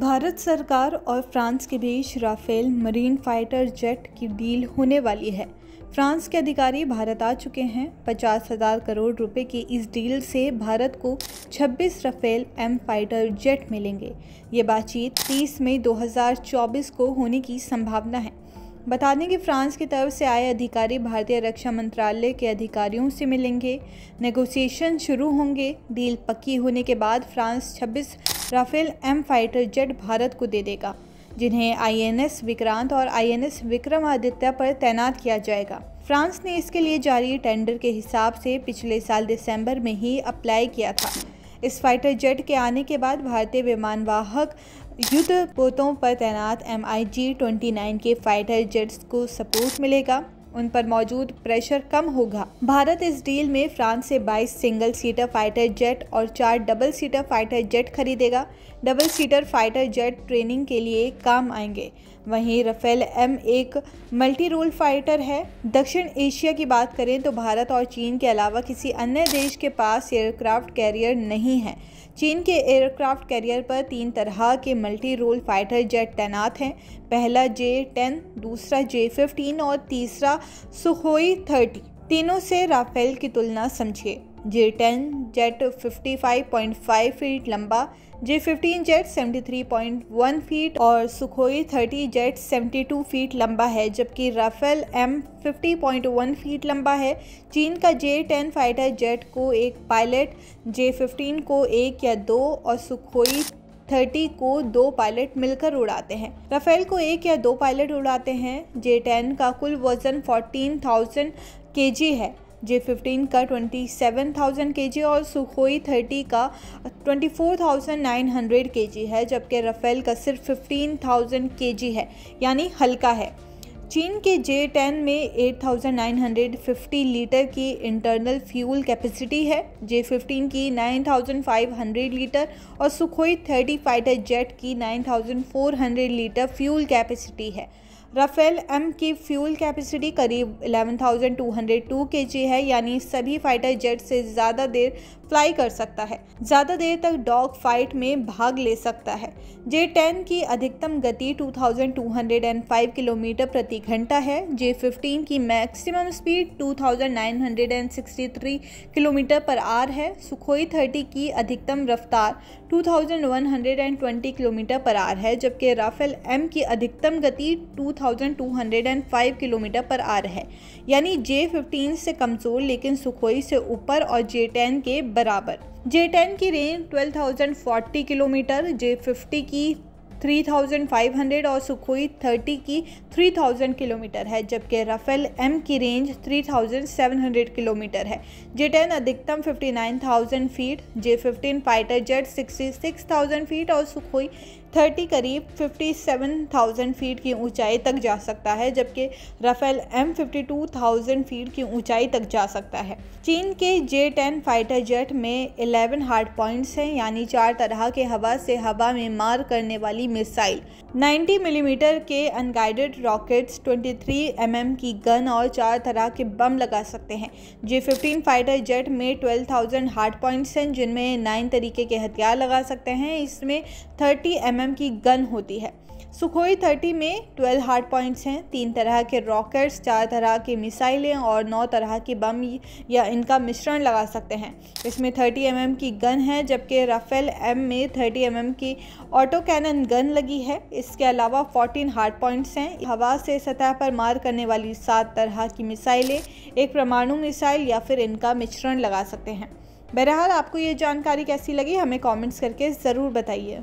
भारत सरकार और फ्रांस के बीच राफेल मरीन फाइटर जेट की डील होने वाली है फ्रांस के अधिकारी भारत आ चुके हैं पचास हज़ार करोड़ रुपए की इस डील से भारत को 26 राफेल एम फाइटर जेट मिलेंगे ये बातचीत 30 मई 2024 को होने की संभावना है बता दें कि फ्रांस की तरफ से आए अधिकारी भारतीय रक्षा मंत्रालय के अधिकारियों से मिलेंगे नेगोशिएशन शुरू होंगे डील पक्की होने के बाद फ्रांस छब्बीस Rafale M fighter jet Bharat को दे देगा जिन्हें आईएनएस विक्रांत और आईएनएस विक्रमादित्य पर तैनात किया जाएगा फ्रांस ने इसके लिए जारी टेंडर के हिसाब से पिछले साल दिसंबर में ही अप्लाई किया था इस फाइटर जेट के आने के बाद भारतीय विमानवाहक युद्ध पोतों पर तैनात M I G twenty nine के फाइटर जेट्स को सपोर्ट मिलेगा उन पर मौजूद प्रेशर कम होगा भारत इस डील में फ्रांस से 22 सिंगल सीटर फाइटर जेट और चार डबल सीटर फाइटर जेट खरीदेगा double seater fighter jet training के लिए काम आएंगे वहीं रफेल एम एक मल्टी रोल फाइटर है दक्षिण एशिया की बात करें तो भारत और चीन के अलावा किसी अन्य देश के पास एयरक्राफ्ट कैरियर नहीं है चीन के एयरक्राफ्ट कैरियर पर तीन तरह के मल्टी रोल फाइटर जेट तैनात हैं पहला जे टेन दूसरा जे फिफ्टीन और तीसरा सुखोई थर्टी तीनों से राफेल की तुलना समझिए J ten jet fifty five point five feet लंबा J fifteen jet seventy three point one feet और Sukhoi thirty jet seventy two feet लंबा है जबकि Rafale M fifty point one feet लंबा है चीन का जे टेन फाइटर जेट को एक पायलट जे फिफ्टीन को एक या दो और सुखोई थर्टी को दो पायलट मिलकर उड़ाते हैं राफेल को एक या दो पायलट उड़ाते हैं जे टेन का कुल वजन के जी है जे फिफ्टीन का twenty seven thousand K G और सुखोई थर्टी का twenty four thousand nine hundred K G है जबकि रफेल का सिर्फ फिफ्टीन थाउजेंड के जी है यानी हल्का है चीन के जे टेन में eight thousand nine hundred fifty litre की इंटरनल फ्यूल कैपेसिटी है जे फिफ्टीन की nine thousand five hundred litre और सुखोई थर्टी फाइटर जेट की nine thousand four hundred litre fuel capacity है राफेल एम की fuel capacity करीब 11,202 KG है यानी सभी फाइटर जेट से ज़्यादा देर फ्लाई कर सकता है ज़्यादा देर तक डॉग फाइट में भाग ले सकता है जे टेन की अधिकतम गति 2,205 किलोमीटर प्रति घंटा है जे फिफ्टीन की maximum speed 2,963 kilometre per hour है सुखोई थर्टी की अधिकतम रफ्तार 2,120 किलोमीटर पर आर है जबकि राफेल एम की अधिकतम गति टू 2205 किलोमीटर पर आर है यानी जे फिफ्टीन से कमज़ोर लेकिन सुखोई से ऊपर और जे टेन के बराबर जे टेन की रेंज 12,040 किलोमीटर जे फिफ्टी की 3,500 और सुखोई 30 की 3,000 किलोमीटर है जबकि राफेल एम की रेंज 3,700 किलोमीटर है जे टेन अधिकतम 59,000 feet J fifteen fighter jet 66,000 feet और सुखोई 30 करीब 57,000 फीट की ऊंचाई तक जा सकता है जबकि राफेल एम 52,000 फीट की ऊंचाई तक जा सकता है चीन के जे टेन फाइटर जेट में 11 हार्ड पॉइंट्स हैं यानी चार तरह के हवा से हवा में मार करने वाली भारी मिसाइल 90 मिलीमीटर के अनगाइडेड रॉकेट्स 23 एम mm की गन और चार तरह के बम लगा सकते हैं जे फिफ्टीन फाइटर जेट में 12,000 हार्ड पॉइंट्स हैं जिनमें नाइन तरीके के हथियार लगा सकते हैं इसमें 30 एम mm की गन होती है सुखोई थर्टी में ट्वेल्व हार्ड पॉइंट्स हैं तीन तरह के रॉकेट्स चार तरह की मिसाइलें और नौ तरह की बम या इनका मिश्रण लगा सकते हैं इसमें थर्टी एम की गन है जबकि राफेल एम में थर्टी एम की ऑटो कैनन गन लगी है इसके अलावा फोर्टीन हार्ड पॉइंट्स हैं हवा से सतह पर मार करने वाली सात तरह की मिसाइलें एक परमाणु मिसाइल या फिर इनका मिश्रण लगा सकते हैं बहरहाल आपको ये जानकारी कैसी लगी हमें कमेंट्स करके ज़रूर बताइए